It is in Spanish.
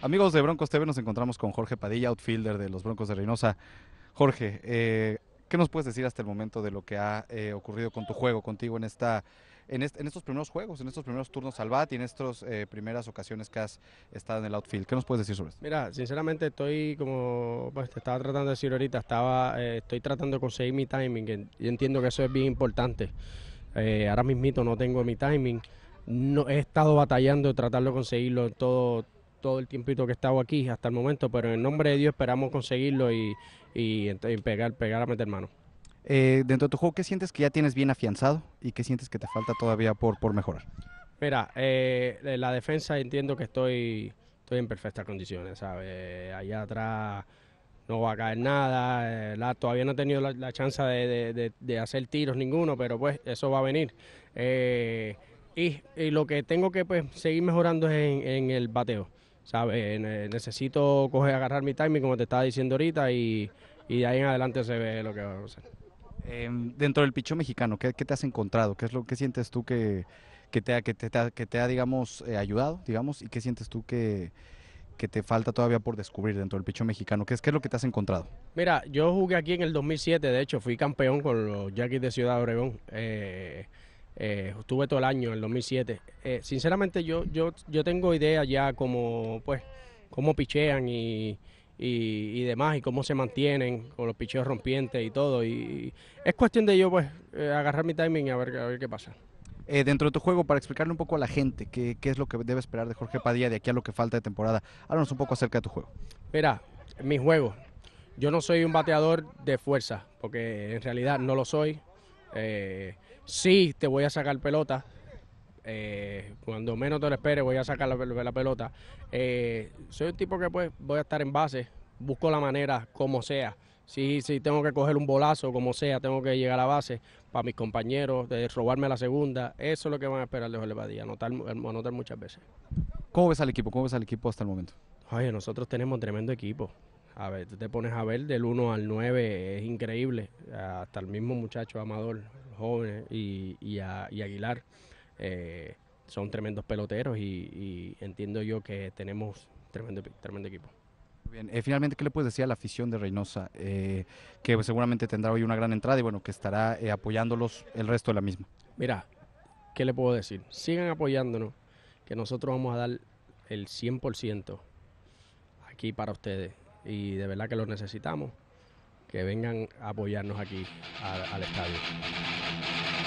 Amigos de Broncos TV, nos encontramos con Jorge Padilla, outfielder de los Broncos de Reynosa. Jorge, eh, ¿qué nos puedes decir hasta el momento de lo que ha eh, ocurrido con tu juego, contigo en esta en, estos primeros juegos, en estos primeros turnos al bat y en estas eh, primeras ocasiones que has estado en el outfield. ¿Qué nos puedes decir sobre esto? Mira, sinceramente estoy como pues, te estaba tratando de decir ahorita, estaba, estoy tratando de conseguir mi timing. y entiendo que eso es bien importante. ahora mismito no tengo mi timing. No, he estado batallando tratarlo de conseguirlo en todo, todo el tiempito que he estado aquí hasta el momento, pero en nombre de Dios esperamos conseguirlo y, y, pegar, pegar a meter mano. Eh, dentro de tu juego, ¿qué sientes que ya tienes bien afianzado y qué sientes que te falta todavía por, por mejorar? Mira, eh, la defensa entiendo que estoy, estoy en perfectas condiciones, ¿sabes? Allá atrás no va a caer nada, eh, la, todavía no he tenido la, chance de, hacer tiros ninguno, pero pues eso va a venir. Y, lo que tengo que pues, seguir mejorando es en el bateo. ¿sabes? Eh, necesito coger, agarrar mi timing, como te estaba diciendo ahorita, y, y de ahí en adelante se ve lo que va a hacer. Em, dentro del picho mexicano, ¿qué, ¿qué, te has encontrado? ¿Qué es lo que sientes tú que, que, te, que, te, que te ha, digamos, eh, ayudado, digamos? ¿Y qué sientes tú que, que te falta todavía por descubrir dentro del picho mexicano? ¿Qué es, ¿Qué es lo que te has encontrado? Mira, yo jugué aquí en el 2007, de hecho, fui campeón con los Jackies de Ciudad Obregón. Eh, eh, estuve todo el año, en el 2007. Eh, sinceramente, yo, yo, yo tengo idea ya como, pues, cómo pichean y, demás, y cómo se mantienen con los picheos rompientes y todo. Y, es cuestión de yo, pues, eh, agarrar mi timing y a ver, a ver qué pasa. dentro de tu juego, para explicarle un poco a la gente qué, qué, es lo que debe esperar de Jorge Padilla de aquí a lo que falta de temporada, háblanos un poco acerca de tu juego. Mira, mi juego, yo no soy un bateador de fuerza, porque en realidad no lo soy. Eh, sí, te voy a sacar pelota. Eh, cuando menos te lo esperes, voy a sacar la, pelota. Eh, soy un tipo que pues voy a estar en base, busco la manera como sea. Si, si tengo que coger un bolazo, como sea, tengo que llegar a la base para mis compañeros, de robarme la segunda. Eso es lo que van a esperar de Jorge Badía anotar, muchas veces. ¿Cómo ves al equipo? ¿Cómo ves al equipo hasta el momento? Oye, nosotros tenemos un tremendo equipo. A ver, tú te pones a ver del 1 al 9, es increíble. Hasta el mismo muchacho Amador, joven, y, Aguilar, eh, son tremendos peloteros y, entiendo yo que tenemos tremendo, tremendo equipo. Bien, eh, finalmente, ¿qué le puedes decir a la afición de Reynosa? Eh, que seguramente tendrá hoy una gran entrada y bueno, que estará apoyándolos el resto de la misma. Mira, ¿qué le puedo decir? Sigan apoyándonos, que nosotros vamos a dar el 100% aquí para ustedes y de verdad que los necesitamos, que vengan a apoyarnos aquí al, estadio.